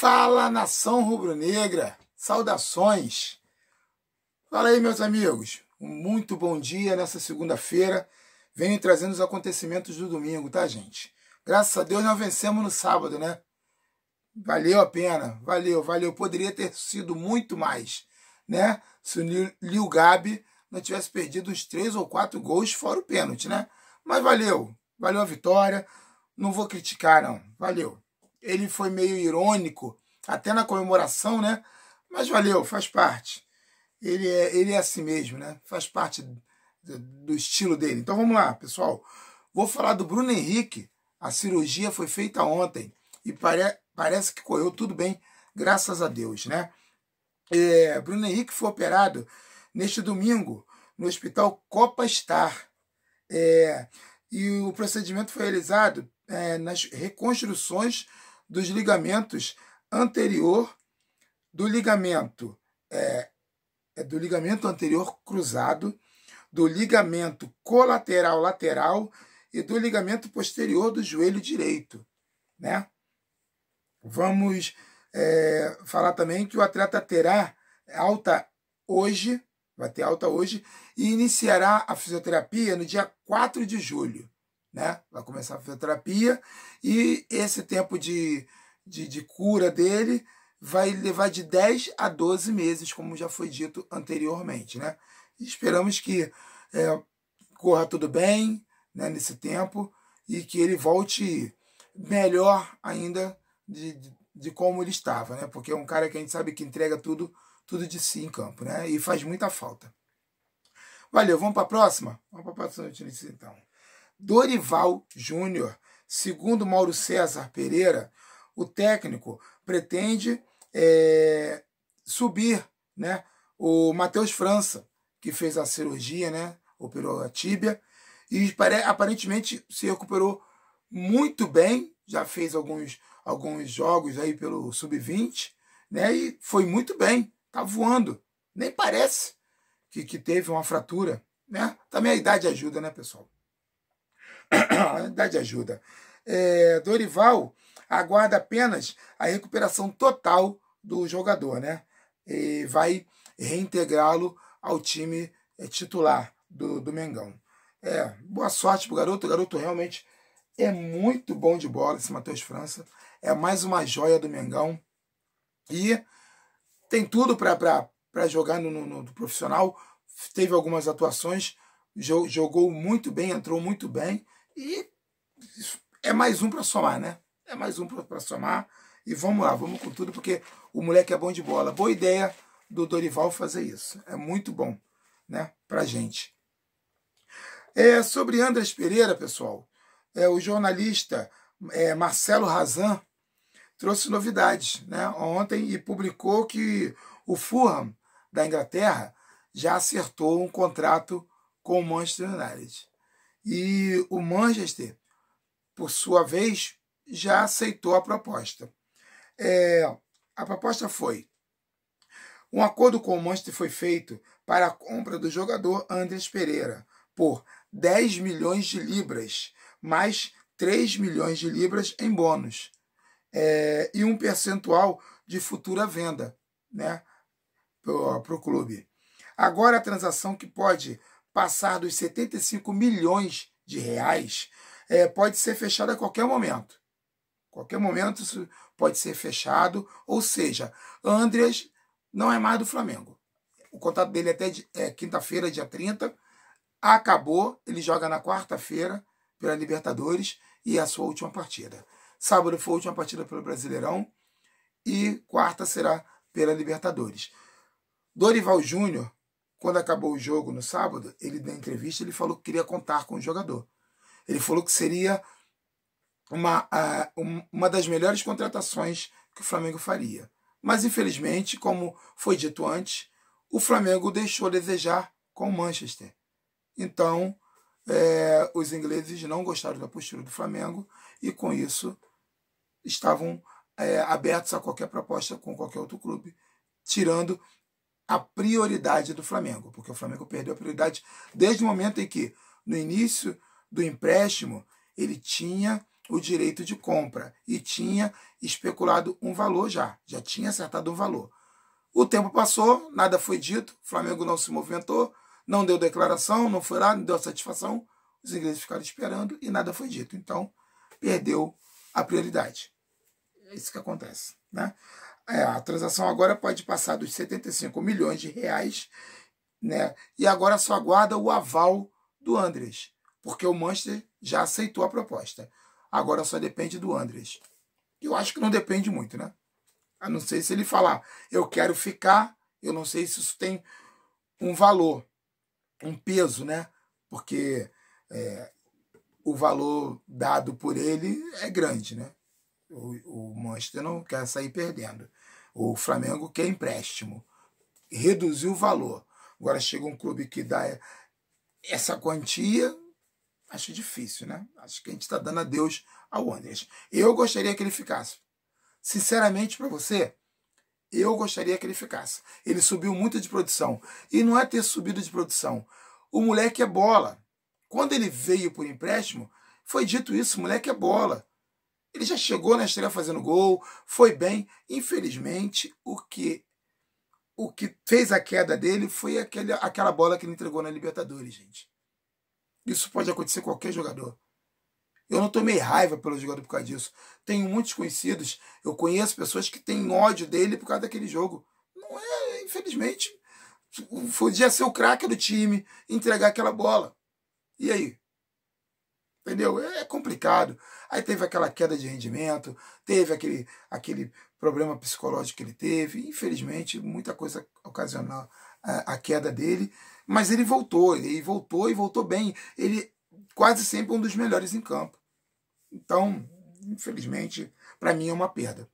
Fala nação rubro-negra, saudações. Fala aí, meus amigos. Um muito bom dia nessa segunda-feira. Venho trazendo os acontecimentos do domingo, tá, gente? Graças a Deus nós vencemos no sábado, né? Valeu a pena, valeu, valeu. Poderia ter sido muito mais, né? Se o Lil Gabi não tivesse perdido uns três ou quatro gols fora o pênalti, né? Mas valeu, valeu a vitória. Não vou criticar, não. Valeu ele foi meio irônico, até na comemoração, né? Mas valeu, faz parte. Ele é, ele é assim mesmo, né? Faz parte do, estilo dele. Então vamos lá, pessoal. Vou falar do Bruno Henrique. A cirurgia foi feita ontem e pare, parece que correu tudo bem, graças a Deus, né? É, Bruno Henrique foi operado neste domingo no Hospital Copa Star. É, e o procedimento foi realizado é, nas reconstruções dos ligamentos anterior do ligamento é, é, do ligamento anterior cruzado, do ligamento colateral lateral e do ligamento posterior do joelho direito, né? Vamos é, falar também que o atleta terá alta hoje, vai ter alta hoje, e iniciará a fisioterapia no dia 4 de julho né? Vai começar a fisioterapia e esse tempo de, de, de cura dele vai levar de 10 a 12 meses, como já foi dito anteriormente, né? E esperamos que é, corra tudo bem né, nesse tempo e que ele volte melhor ainda de, de, de, como ele estava, né? Porque é um cara que a gente sabe que entrega tudo, tudo de si em campo, né? E faz muita falta. Valeu, vamos para a próxima? Vamos para a próxima notícia então. Dorival Júnior. Segundo Mauro César Pereira, o técnico pretende é, subir né, o Matheus França, que fez a cirurgia, né, operou a tíbia, e aparentemente se recuperou muito bem, já fez alguns, alguns jogos aí pelo Sub-20, né, e foi muito bem, tá voando. Nem parece que, que teve uma fratura, né? Também a idade ajuda, né, pessoal? a de ajuda. É, Dorival aguarda apenas a recuperação total do jogador, né? E vai reintegrá-lo ao time é, titular do, do Mengão. É, boa sorte pro garoto. O garoto realmente é muito bom de bola, esse Matheus França. É mais uma joia do Mengão. E tem tudo para jogar no, no, no, profissional. Teve algumas atuações, jogou muito bem, entrou muito bem. E é mais um para somar, né? É mais um para somar. E vamos lá, vamos com tudo, porque o moleque é bom de bola. Boa ideia do Dorival fazer isso. É muito bom, né? Pra gente. É, sobre Andrés Pereira, pessoal, é, o jornalista é, Marcelo Razan trouxe novidades né, ontem e publicou que o Fulham da Inglaterra já acertou um contrato com o Manchester United. E o Manchester, por sua vez, já aceitou a proposta. É, a proposta foi: um acordo com o Manchester foi feito para a compra do jogador Andres Pereira por 10 milhões de libras, mais 3 milhões de libras em bônus, é, e um percentual de futura venda né, para o clube. Agora, a transação que pode passar dos 75 milhões de reais, é, pode ser fechado a qualquer momento. Qualquer momento isso pode ser fechado, ou seja, Andreas não é mais do Flamengo. O contrato dele é até de, é, quinta-feira, dia 30, acabou, ele joga na quarta-feira pela Libertadores e é a sua última partida. Sábado foi a última partida pelo Brasileirão e quarta será pela Libertadores. Dorival Júnior quando acabou o jogo no sábado, ele deu entrevista, ele falou que queria contar com o jogador. Ele falou que seria uma, uh, uma das melhores contratações que o Flamengo faria. Mas infelizmente, como foi dito antes, o Flamengo deixou a desejar com o Manchester. Então, é, os ingleses não gostaram da postura do Flamengo e com isso estavam é, abertos a qualquer proposta com qualquer outro clube, tirando a prioridade do Flamengo, porque o Flamengo perdeu a prioridade desde o momento em que, no início do empréstimo, ele tinha o direito de compra e tinha especulado um valor já, já tinha acertado um valor. O tempo passou, nada foi dito, o Flamengo não se movimentou, não deu declaração, não foi lá, não deu satisfação, os ingleses ficaram esperando e nada foi dito. Então, perdeu a prioridade. É isso que acontece. Né? É, a transação agora pode passar dos 75 milhões de reais, né? E agora só aguarda o aval do Andres, porque o Manchester já aceitou a proposta. Agora só depende do Andres. Eu acho que não depende muito, né? A não ser se ele falar, eu quero ficar, eu não sei se isso tem um valor, um peso, né? Porque é, o valor dado por ele é grande, né? O, o Manchester não quer sair perdendo. O Flamengo quer empréstimo, reduziu o valor. Agora chega um clube que dá essa quantia, acho difícil, né? Acho que a gente está dando adeus ao Wanderers. Eu gostaria que ele ficasse. Sinceramente, para você, eu gostaria que ele ficasse. Ele subiu muito de produção. E não é ter subido de produção. O moleque é bola. Quando ele veio por empréstimo, foi dito isso: o moleque é bola. Ele já chegou na né, estreia fazendo gol, foi bem. Infelizmente, o que o que fez a queda dele foi aquele, aquela bola que ele entregou na Libertadores, gente. Isso pode acontecer com qualquer jogador. Eu não tomei raiva pelo jogador por causa disso. Tenho muitos conhecidos, eu conheço pessoas que têm ódio dele por causa daquele jogo. Não é, infelizmente, podia ser o craque do time entregar aquela bola. E aí? entendeu? É, é complicado. Aí teve aquela queda de rendimento, teve aquele, aquele problema psicológico que ele teve, infelizmente, muita coisa ocasionou a, é, a queda dele, mas ele voltou, ele voltou e voltou bem. Ele quase sempre um dos melhores em campo. Então, infelizmente, para mim é uma perda.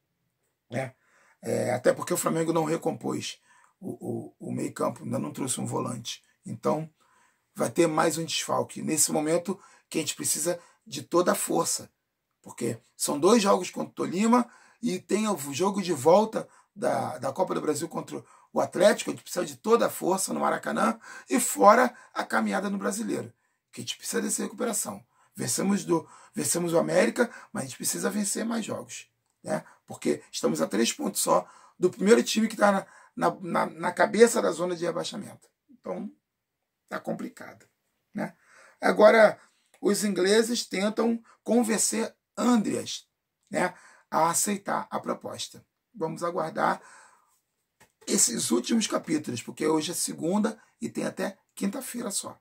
Né? É, até porque o Flamengo não recompôs o, o, o meio-campo, ainda não trouxe um volante. Então, vai ter mais um desfalque. Nesse momento que a gente precisa de toda a força, porque são dois jogos contra o Tolima e tem o jogo de volta da, da Copa do Brasil contra o Atlético, a gente precisa de toda a força no Maracanã e fora a caminhada no Brasileiro, que a gente precisa dessa recuperação. Vencemos, do, vencemos o América, mas a gente precisa vencer mais jogos, né? porque estamos a três pontos só do primeiro time que está na, na, na, na cabeça da zona de rebaixamento. Então, Está complicado. Né? Agora, os ingleses tentam convencer Andreas né, a aceitar a proposta. Vamos aguardar esses últimos capítulos, porque hoje é segunda e tem até quinta-feira só.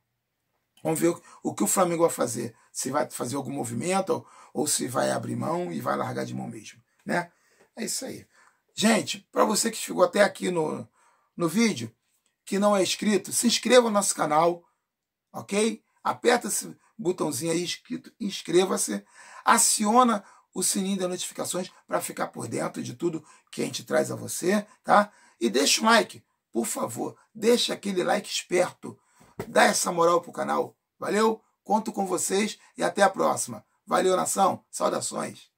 Vamos ver o que o Flamengo vai fazer. Se vai fazer algum movimento ou se vai abrir mão e vai largar de mão mesmo. Né? É isso aí. Gente, para você que chegou até aqui no, no vídeo, que não é inscrito, se inscreva no nosso canal, ok? Aperta esse botãozinho aí escrito inscreva-se, aciona o sininho das notificações para ficar por dentro de tudo que a gente traz a você, tá? E deixa um like, por favor, deixa aquele like esperto, dá essa moral pro canal, valeu? Conto com vocês e até a próxima. Valeu, nação. Saudações.